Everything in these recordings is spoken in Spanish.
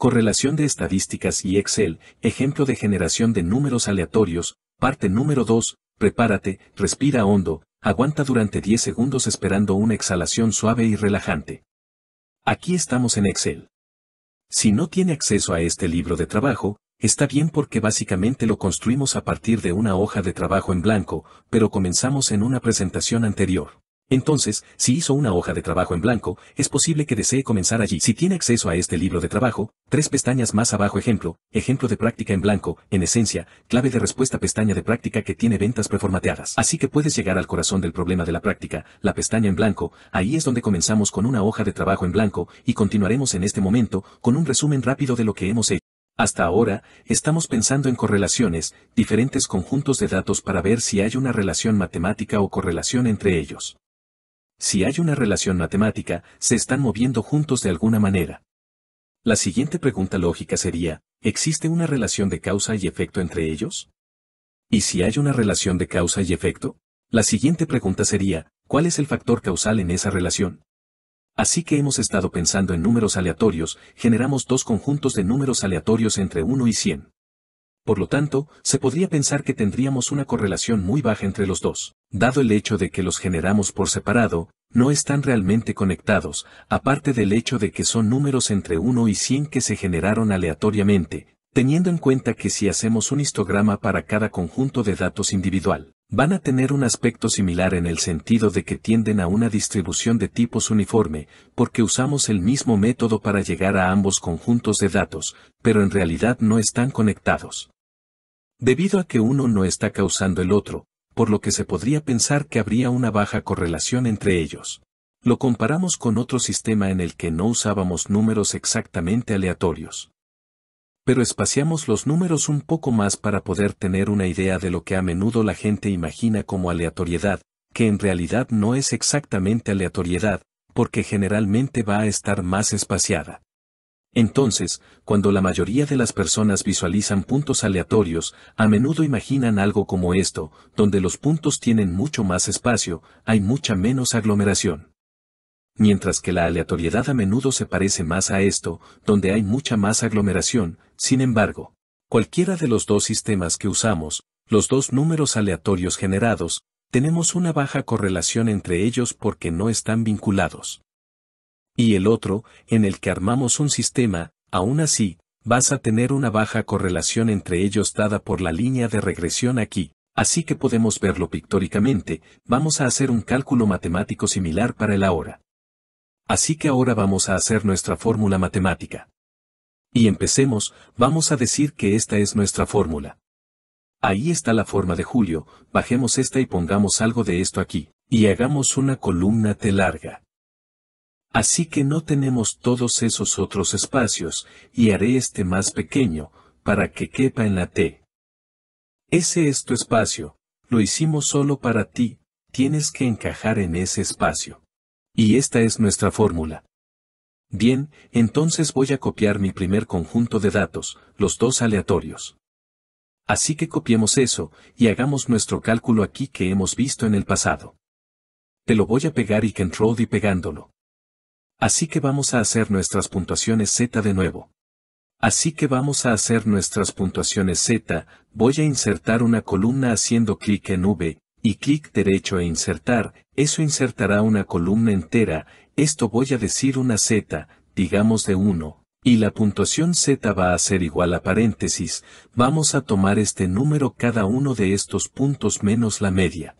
Correlación de estadísticas y Excel, ejemplo de generación de números aleatorios, parte número 2, prepárate, respira hondo, aguanta durante 10 segundos esperando una exhalación suave y relajante. Aquí estamos en Excel. Si no tiene acceso a este libro de trabajo, está bien porque básicamente lo construimos a partir de una hoja de trabajo en blanco, pero comenzamos en una presentación anterior. Entonces, si hizo una hoja de trabajo en blanco, es posible que desee comenzar allí. Si tiene acceso a este libro de trabajo, tres pestañas más abajo ejemplo, ejemplo de práctica en blanco, en esencia, clave de respuesta pestaña de práctica que tiene ventas preformateadas. Así que puedes llegar al corazón del problema de la práctica, la pestaña en blanco, ahí es donde comenzamos con una hoja de trabajo en blanco y continuaremos en este momento con un resumen rápido de lo que hemos hecho. Hasta ahora, estamos pensando en correlaciones, diferentes conjuntos de datos para ver si hay una relación matemática o correlación entre ellos. Si hay una relación matemática, se están moviendo juntos de alguna manera. La siguiente pregunta lógica sería, ¿existe una relación de causa y efecto entre ellos? ¿Y si hay una relación de causa y efecto? La siguiente pregunta sería, ¿cuál es el factor causal en esa relación? Así que hemos estado pensando en números aleatorios, generamos dos conjuntos de números aleatorios entre 1 y 100. Por lo tanto, se podría pensar que tendríamos una correlación muy baja entre los dos, dado el hecho de que los generamos por separado, no están realmente conectados, aparte del hecho de que son números entre 1 y 100 que se generaron aleatoriamente, teniendo en cuenta que si hacemos un histograma para cada conjunto de datos individual, van a tener un aspecto similar en el sentido de que tienden a una distribución de tipos uniforme, porque usamos el mismo método para llegar a ambos conjuntos de datos, pero en realidad no están conectados debido a que uno no está causando el otro, por lo que se podría pensar que habría una baja correlación entre ellos. Lo comparamos con otro sistema en el que no usábamos números exactamente aleatorios. Pero espaciamos los números un poco más para poder tener una idea de lo que a menudo la gente imagina como aleatoriedad, que en realidad no es exactamente aleatoriedad, porque generalmente va a estar más espaciada. Entonces, cuando la mayoría de las personas visualizan puntos aleatorios, a menudo imaginan algo como esto, donde los puntos tienen mucho más espacio, hay mucha menos aglomeración. Mientras que la aleatoriedad a menudo se parece más a esto, donde hay mucha más aglomeración, sin embargo, cualquiera de los dos sistemas que usamos, los dos números aleatorios generados, tenemos una baja correlación entre ellos porque no están vinculados y el otro, en el que armamos un sistema, aún así, vas a tener una baja correlación entre ellos dada por la línea de regresión aquí. Así que podemos verlo pictóricamente, vamos a hacer un cálculo matemático similar para el ahora. Así que ahora vamos a hacer nuestra fórmula matemática. Y empecemos, vamos a decir que esta es nuestra fórmula. Ahí está la forma de Julio, bajemos esta y pongamos algo de esto aquí, y hagamos una columna T larga. Así que no tenemos todos esos otros espacios, y haré este más pequeño, para que quepa en la T. Ese es tu espacio, lo hicimos solo para ti, tienes que encajar en ese espacio. Y esta es nuestra fórmula. Bien, entonces voy a copiar mi primer conjunto de datos, los dos aleatorios. Así que copiemos eso, y hagamos nuestro cálculo aquí que hemos visto en el pasado. Te lo voy a pegar y control y pegándolo. Así que vamos a hacer nuestras puntuaciones Z de nuevo. Así que vamos a hacer nuestras puntuaciones Z, voy a insertar una columna haciendo clic en V, y clic derecho e insertar, eso insertará una columna entera, esto voy a decir una Z, digamos de 1, y la puntuación Z va a ser igual a paréntesis, vamos a tomar este número cada uno de estos puntos menos la media.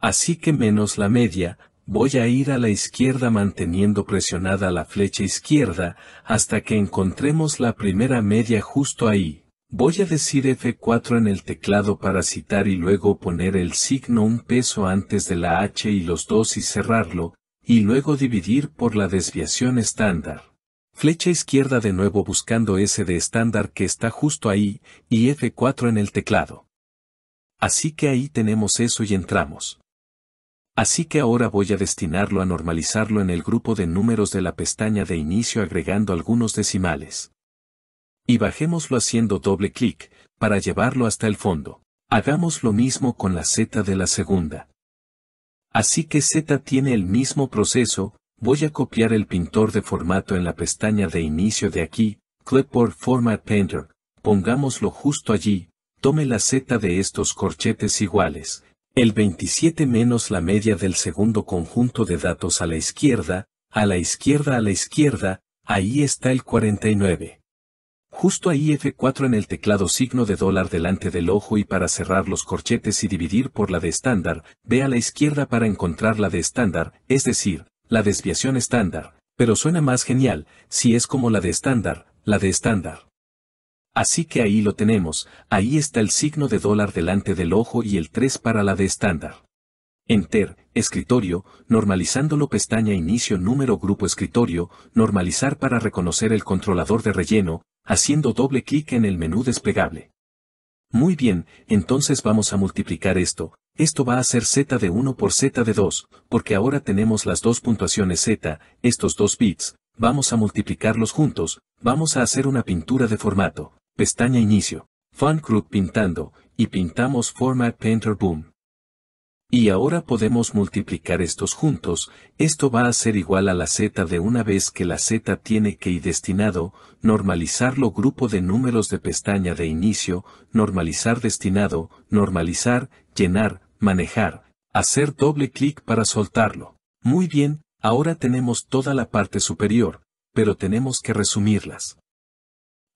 Así que menos la media, voy a ir a la izquierda manteniendo presionada la flecha izquierda hasta que encontremos la primera media justo ahí. Voy a decir F4 en el teclado para citar y luego poner el signo un peso antes de la H y los dos y cerrarlo, y luego dividir por la desviación estándar. Flecha izquierda de nuevo buscando S de estándar que está justo ahí, y F4 en el teclado. Así que ahí tenemos eso y entramos. Así que ahora voy a destinarlo a normalizarlo en el grupo de números de la pestaña de inicio agregando algunos decimales. Y bajémoslo haciendo doble clic, para llevarlo hasta el fondo. Hagamos lo mismo con la z de la segunda. Así que z tiene el mismo proceso, voy a copiar el pintor de formato en la pestaña de inicio de aquí, Clipboard Format Painter, pongámoslo justo allí, tome la z de estos corchetes iguales, el 27 menos la media del segundo conjunto de datos a la izquierda, a la izquierda a la izquierda, ahí está el 49. Justo ahí F4 en el teclado signo de dólar delante del ojo y para cerrar los corchetes y dividir por la de estándar, ve a la izquierda para encontrar la de estándar, es decir, la desviación estándar, pero suena más genial, si es como la de estándar, la de estándar. Así que ahí lo tenemos, ahí está el signo de dólar delante del ojo y el 3 para la de estándar. Enter, escritorio, normalizándolo pestaña inicio número grupo escritorio, normalizar para reconocer el controlador de relleno, haciendo doble clic en el menú desplegable. Muy bien, entonces vamos a multiplicar esto, esto va a ser z de 1 por z de 2, porque ahora tenemos las dos puntuaciones z, estos dos bits, vamos a multiplicarlos juntos, vamos a hacer una pintura de formato pestaña Inicio, Fun Group Pintando, y pintamos Format Painter Boom. Y ahora podemos multiplicar estos juntos, esto va a ser igual a la z de una vez que la z tiene que y destinado, normalizarlo grupo de números de pestaña de inicio, normalizar destinado, normalizar, llenar, manejar, hacer doble clic para soltarlo. Muy bien, ahora tenemos toda la parte superior, pero tenemos que resumirlas.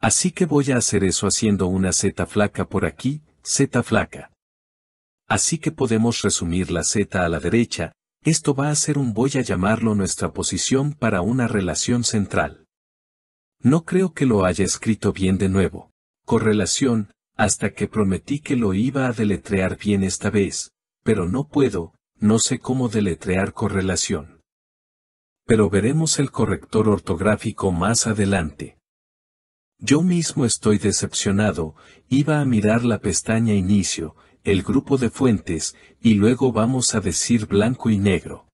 Así que voy a hacer eso haciendo una Z flaca por aquí, Z flaca. Así que podemos resumir la Z a la derecha, esto va a ser un voy a llamarlo nuestra posición para una relación central. No creo que lo haya escrito bien de nuevo. Correlación, hasta que prometí que lo iba a deletrear bien esta vez, pero no puedo, no sé cómo deletrear correlación. Pero veremos el corrector ortográfico más adelante. Yo mismo estoy decepcionado, iba a mirar la pestaña inicio, el grupo de fuentes, y luego vamos a decir blanco y negro.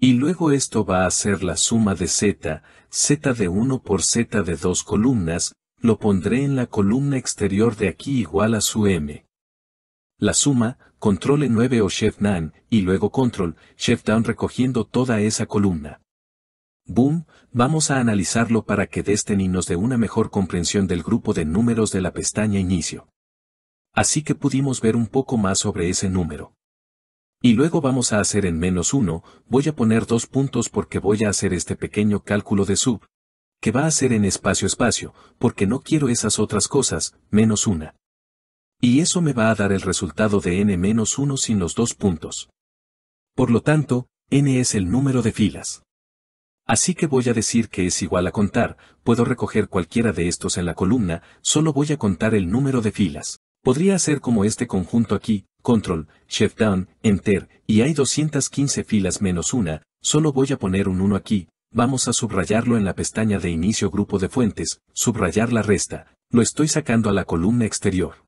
Y luego esto va a ser la suma de z, z de 1 por z de dos columnas, lo pondré en la columna exterior de aquí igual a su m. La suma, control 9 o shift nan, y luego control, shift down recogiendo toda esa columna. Boom, vamos a analizarlo para que desten y nos dé una mejor comprensión del grupo de números de la pestaña Inicio. Así que pudimos ver un poco más sobre ese número. Y luego vamos a hacer en menos uno, voy a poner dos puntos porque voy a hacer este pequeño cálculo de sub, que va a ser en espacio-espacio, porque no quiero esas otras cosas, menos una. Y eso me va a dar el resultado de n menos 1 sin los dos puntos. Por lo tanto, n es el número de filas. Así que voy a decir que es igual a contar, puedo recoger cualquiera de estos en la columna, solo voy a contar el número de filas. Podría hacer como este conjunto aquí, control, shift down, enter, y hay 215 filas menos una, solo voy a poner un 1 aquí, vamos a subrayarlo en la pestaña de inicio grupo de fuentes, subrayar la resta, lo estoy sacando a la columna exterior.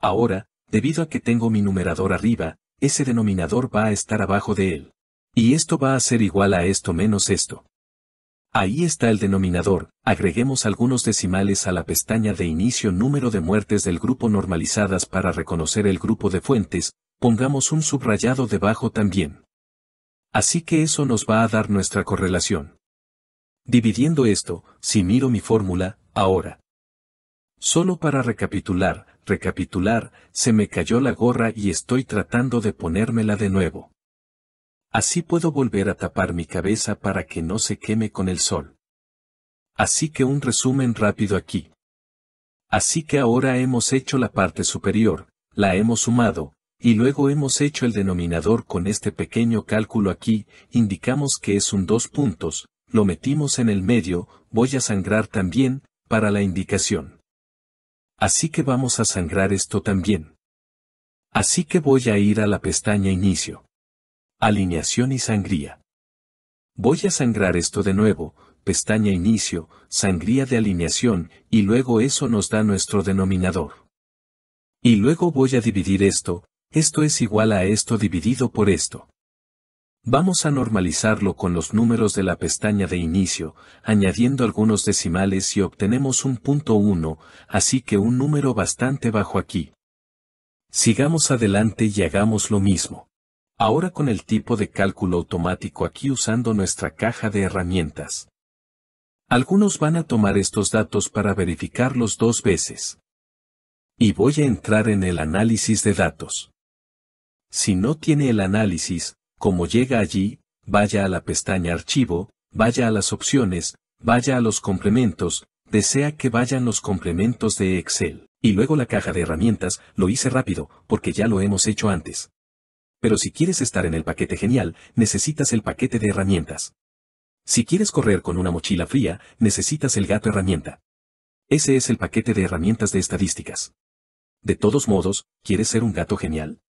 Ahora, debido a que tengo mi numerador arriba, ese denominador va a estar abajo de él. Y esto va a ser igual a esto menos esto. Ahí está el denominador, agreguemos algunos decimales a la pestaña de inicio número de muertes del grupo normalizadas para reconocer el grupo de fuentes, pongamos un subrayado debajo también. Así que eso nos va a dar nuestra correlación. Dividiendo esto, si miro mi fórmula, ahora. Solo para recapitular, recapitular, se me cayó la gorra y estoy tratando de ponérmela de nuevo. Así puedo volver a tapar mi cabeza para que no se queme con el sol. Así que un resumen rápido aquí. Así que ahora hemos hecho la parte superior, la hemos sumado, y luego hemos hecho el denominador con este pequeño cálculo aquí, indicamos que es un dos puntos, lo metimos en el medio, voy a sangrar también, para la indicación. Así que vamos a sangrar esto también. Así que voy a ir a la pestaña Inicio. Alineación y sangría. Voy a sangrar esto de nuevo, pestaña inicio, sangría de alineación, y luego eso nos da nuestro denominador. Y luego voy a dividir esto, esto es igual a esto dividido por esto. Vamos a normalizarlo con los números de la pestaña de inicio, añadiendo algunos decimales y obtenemos un punto 1, así que un número bastante bajo aquí. Sigamos adelante y hagamos lo mismo. Ahora con el tipo de cálculo automático aquí usando nuestra caja de herramientas. Algunos van a tomar estos datos para verificarlos dos veces. Y voy a entrar en el análisis de datos. Si no tiene el análisis, como llega allí, vaya a la pestaña Archivo, vaya a las opciones, vaya a los complementos, desea que vayan los complementos de Excel. Y luego la caja de herramientas, lo hice rápido, porque ya lo hemos hecho antes pero si quieres estar en el paquete genial, necesitas el paquete de herramientas. Si quieres correr con una mochila fría, necesitas el gato herramienta. Ese es el paquete de herramientas de estadísticas. De todos modos, ¿quieres ser un gato genial?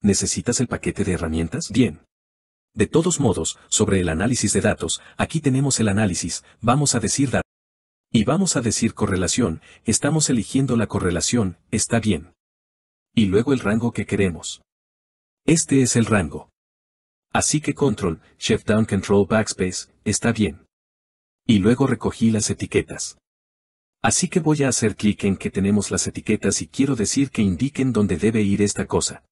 ¿Necesitas el paquete de herramientas? Bien. De todos modos, sobre el análisis de datos, aquí tenemos el análisis, vamos a decir datos. Y vamos a decir correlación, estamos eligiendo la correlación, está bien. Y luego el rango que queremos. Este es el rango. Así que control, shift down control backspace, está bien. Y luego recogí las etiquetas. Así que voy a hacer clic en que tenemos las etiquetas y quiero decir que indiquen dónde debe ir esta cosa.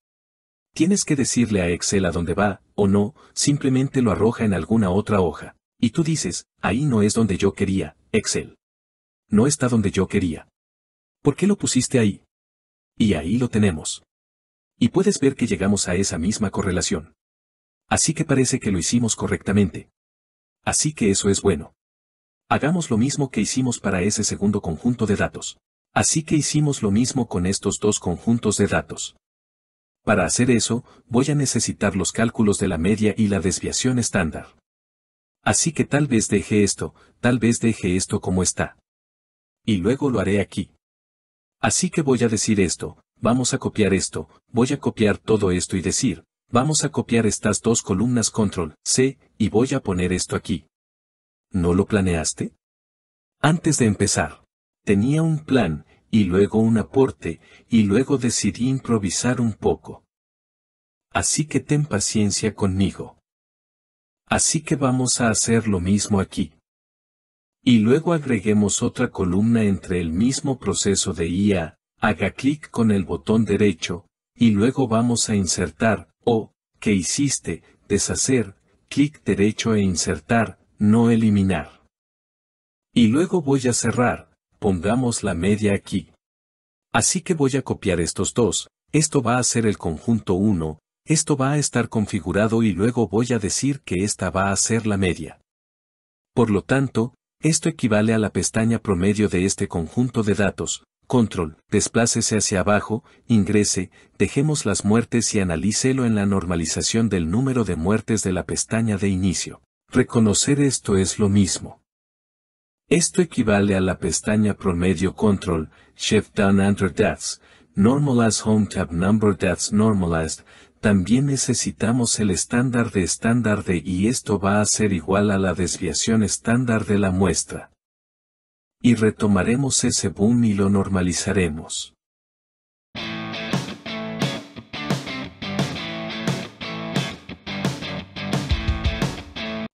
Tienes que decirle a Excel a dónde va, o no, simplemente lo arroja en alguna otra hoja. Y tú dices, ahí no es donde yo quería, Excel. No está donde yo quería. ¿Por qué lo pusiste ahí? Y ahí lo tenemos. Y puedes ver que llegamos a esa misma correlación. Así que parece que lo hicimos correctamente. Así que eso es bueno. Hagamos lo mismo que hicimos para ese segundo conjunto de datos. Así que hicimos lo mismo con estos dos conjuntos de datos. Para hacer eso, voy a necesitar los cálculos de la media y la desviación estándar. Así que tal vez deje esto, tal vez deje esto como está. Y luego lo haré aquí. Así que voy a decir esto, vamos a copiar esto, voy a copiar todo esto y decir, vamos a copiar estas dos columnas control C, y voy a poner esto aquí. ¿No lo planeaste? Antes de empezar, tenía un plan, y luego un aporte, y luego decidí improvisar un poco. Así que ten paciencia conmigo. Así que vamos a hacer lo mismo aquí. Y luego agreguemos otra columna entre el mismo proceso de IA, haga clic con el botón derecho, y luego vamos a insertar, o, que hiciste, deshacer, clic derecho e insertar, no eliminar. Y luego voy a cerrar, pongamos la media aquí. Así que voy a copiar estos dos, esto va a ser el conjunto 1, esto va a estar configurado y luego voy a decir que esta va a ser la media. Por lo tanto, esto equivale a la pestaña promedio de este conjunto de datos, Control, desplácese hacia abajo, ingrese, dejemos las muertes y analícelo en la normalización del número de muertes de la pestaña de inicio. Reconocer esto es lo mismo. Esto equivale a la pestaña promedio Control, Shift Down Under Deaths, Normalize Home Tab Number Deaths Normalized, también necesitamos el estándar de estándar de y esto va a ser igual a la desviación estándar de la muestra y retomaremos ese boom y lo normalizaremos.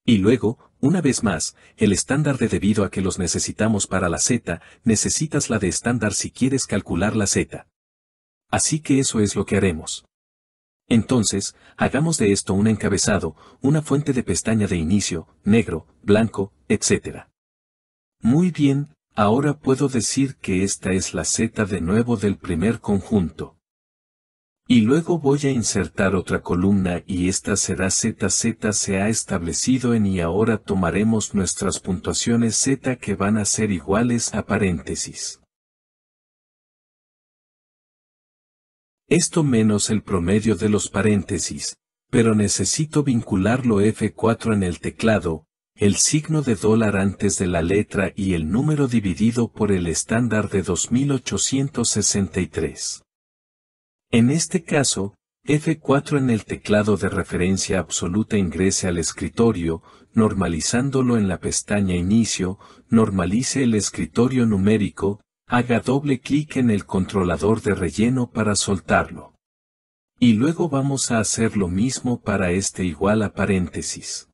Y luego, una vez más, el estándar de debido a que los necesitamos para la Z, necesitas la de estándar si quieres calcular la Z. Así que eso es lo que haremos. Entonces, hagamos de esto un encabezado, una fuente de pestaña de inicio, negro, blanco, etc. Muy bien, Ahora puedo decir que esta es la Z de nuevo del primer conjunto. Y luego voy a insertar otra columna y esta será ZZ se ha establecido en y ahora tomaremos nuestras puntuaciones Z que van a ser iguales a paréntesis. Esto menos el promedio de los paréntesis, pero necesito vincularlo F4 en el teclado, el signo de dólar antes de la letra y el número dividido por el estándar de 2863. En este caso, F4 en el teclado de referencia absoluta ingrese al escritorio, normalizándolo en la pestaña Inicio, normalice el escritorio numérico, haga doble clic en el controlador de relleno para soltarlo. Y luego vamos a hacer lo mismo para este igual a paréntesis.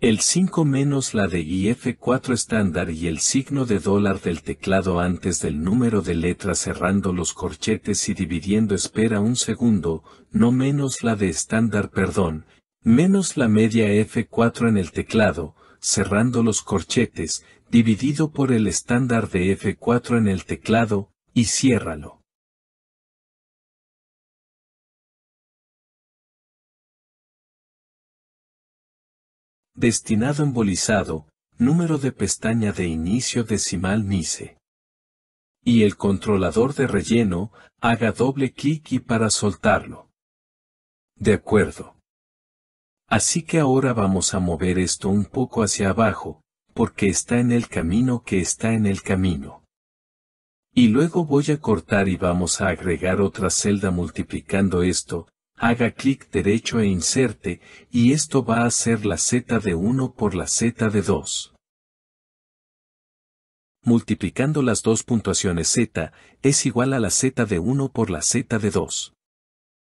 El 5 menos la de IF4 estándar y el signo de dólar del teclado antes del número de letras cerrando los corchetes y dividiendo espera un segundo, no menos la de estándar perdón, menos la media F4 en el teclado, cerrando los corchetes, dividido por el estándar de F4 en el teclado, y ciérralo. Destinado embolizado, número de pestaña de inicio decimal NICE. Y el controlador de relleno, haga doble clic y para soltarlo. De acuerdo. Así que ahora vamos a mover esto un poco hacia abajo, porque está en el camino que está en el camino. Y luego voy a cortar y vamos a agregar otra celda multiplicando esto, haga clic derecho e inserte, y esto va a ser la z de 1 por la z de 2. Multiplicando las dos puntuaciones z, es igual a la z de 1 por la z de 2.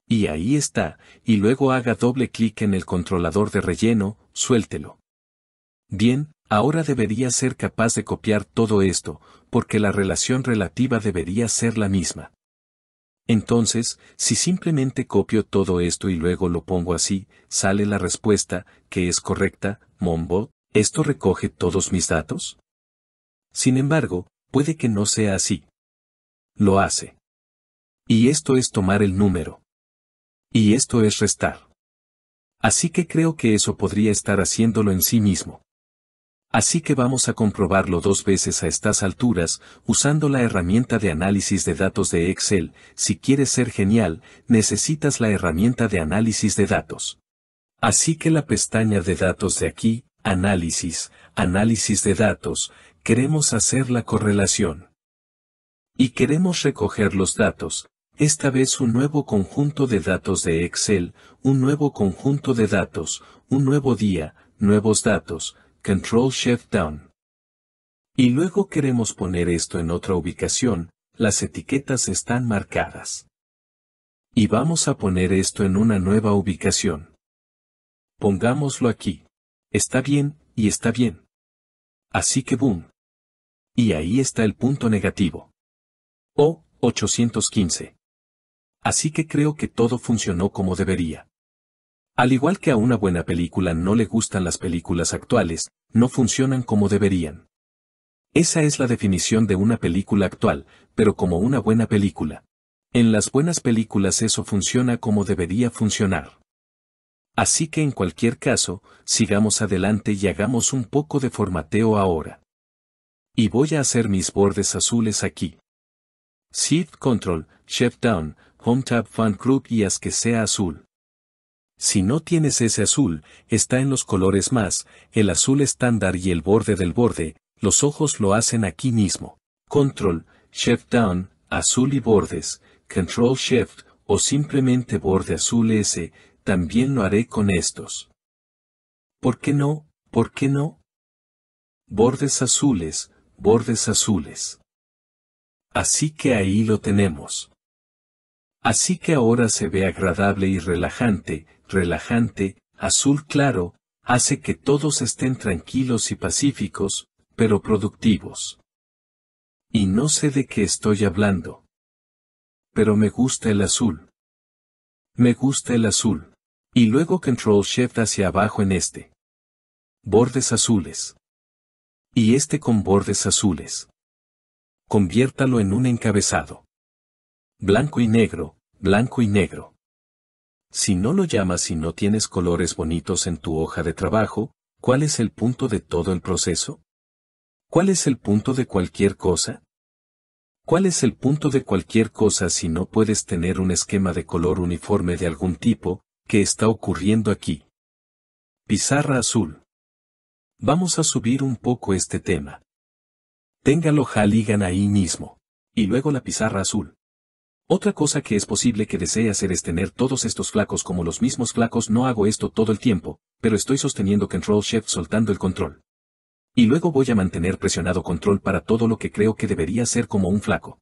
Y ahí está, y luego haga doble clic en el controlador de relleno, suéltelo. Bien, ahora debería ser capaz de copiar todo esto, porque la relación relativa debería ser la misma. Entonces, si simplemente copio todo esto y luego lo pongo así, sale la respuesta, que es correcta, Mombo, ¿esto recoge todos mis datos? Sin embargo, puede que no sea así. Lo hace. Y esto es tomar el número. Y esto es restar. Así que creo que eso podría estar haciéndolo en sí mismo. Así que vamos a comprobarlo dos veces a estas alturas, usando la herramienta de análisis de datos de Excel. Si quieres ser genial, necesitas la herramienta de análisis de datos. Así que la pestaña de datos de aquí, análisis, análisis de datos, queremos hacer la correlación. Y queremos recoger los datos, esta vez un nuevo conjunto de datos de Excel, un nuevo conjunto de datos, un nuevo día, nuevos datos, Control Shift Down. Y luego queremos poner esto en otra ubicación, las etiquetas están marcadas. Y vamos a poner esto en una nueva ubicación. Pongámoslo aquí. Está bien, y está bien. Así que boom. Y ahí está el punto negativo. O, 815. Así que creo que todo funcionó como debería. Al igual que a una buena película no le gustan las películas actuales, no funcionan como deberían. Esa es la definición de una película actual, pero como una buena película. En las buenas películas eso funciona como debería funcionar. Así que en cualquier caso, sigamos adelante y hagamos un poco de formateo ahora. Y voy a hacer mis bordes azules aquí. Shift Control, Shift Down, Home Tab Fan Group y haz que sea azul. Si no tienes ese azul, está en los colores más, el azul estándar y el borde del borde, los ojos lo hacen aquí mismo. Control, Shift Down, azul y bordes, Control Shift, o simplemente borde azul S, también lo haré con estos. ¿Por qué no? ¿Por qué no? Bordes azules, bordes azules. Así que ahí lo tenemos. Así que ahora se ve agradable y relajante, relajante, azul claro, hace que todos estén tranquilos y pacíficos, pero productivos. Y no sé de qué estoy hablando. Pero me gusta el azul. Me gusta el azul. Y luego control shift hacia abajo en este. Bordes azules. Y este con bordes azules. Conviértalo en un encabezado. Blanco y negro, blanco y negro. Si no lo llamas y no tienes colores bonitos en tu hoja de trabajo, ¿cuál es el punto de todo el proceso? ¿Cuál es el punto de cualquier cosa? ¿Cuál es el punto de cualquier cosa si no puedes tener un esquema de color uniforme de algún tipo, que está ocurriendo aquí? Pizarra azul. Vamos a subir un poco este tema. Téngalo Halligan ahí mismo. Y luego la pizarra azul. Otra cosa que es posible que desee hacer es tener todos estos flacos como los mismos flacos no hago esto todo el tiempo, pero estoy sosteniendo Control Shift soltando el control. Y luego voy a mantener presionado control para todo lo que creo que debería ser como un flaco.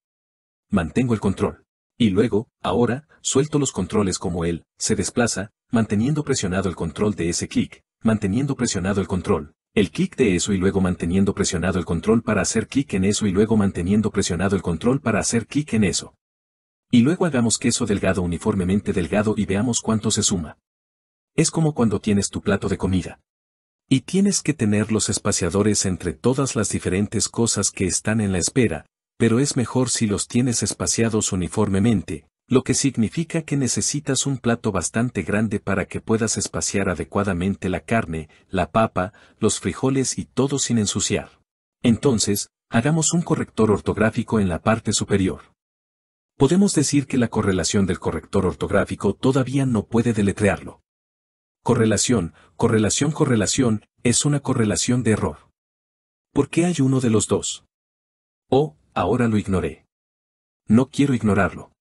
Mantengo el control. Y luego, ahora, suelto los controles como él, se desplaza, manteniendo presionado el control de ese kick, manteniendo presionado el control, el kick de eso y luego manteniendo presionado el control para hacer kick en eso y luego manteniendo presionado el control para hacer kick en eso. Y luego hagamos queso delgado uniformemente delgado y veamos cuánto se suma. Es como cuando tienes tu plato de comida. Y tienes que tener los espaciadores entre todas las diferentes cosas que están en la espera, pero es mejor si los tienes espaciados uniformemente, lo que significa que necesitas un plato bastante grande para que puedas espaciar adecuadamente la carne, la papa, los frijoles y todo sin ensuciar. Entonces, hagamos un corrector ortográfico en la parte superior podemos decir que la correlación del corrector ortográfico todavía no puede deletrearlo. Correlación, correlación, correlación, es una correlación de error. ¿Por qué hay uno de los dos? Oh, ahora lo ignoré. No quiero ignorarlo.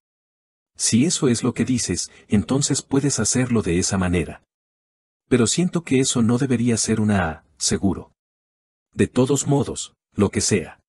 Si eso es lo que dices, entonces puedes hacerlo de esa manera. Pero siento que eso no debería ser una A, seguro. De todos modos, lo que sea.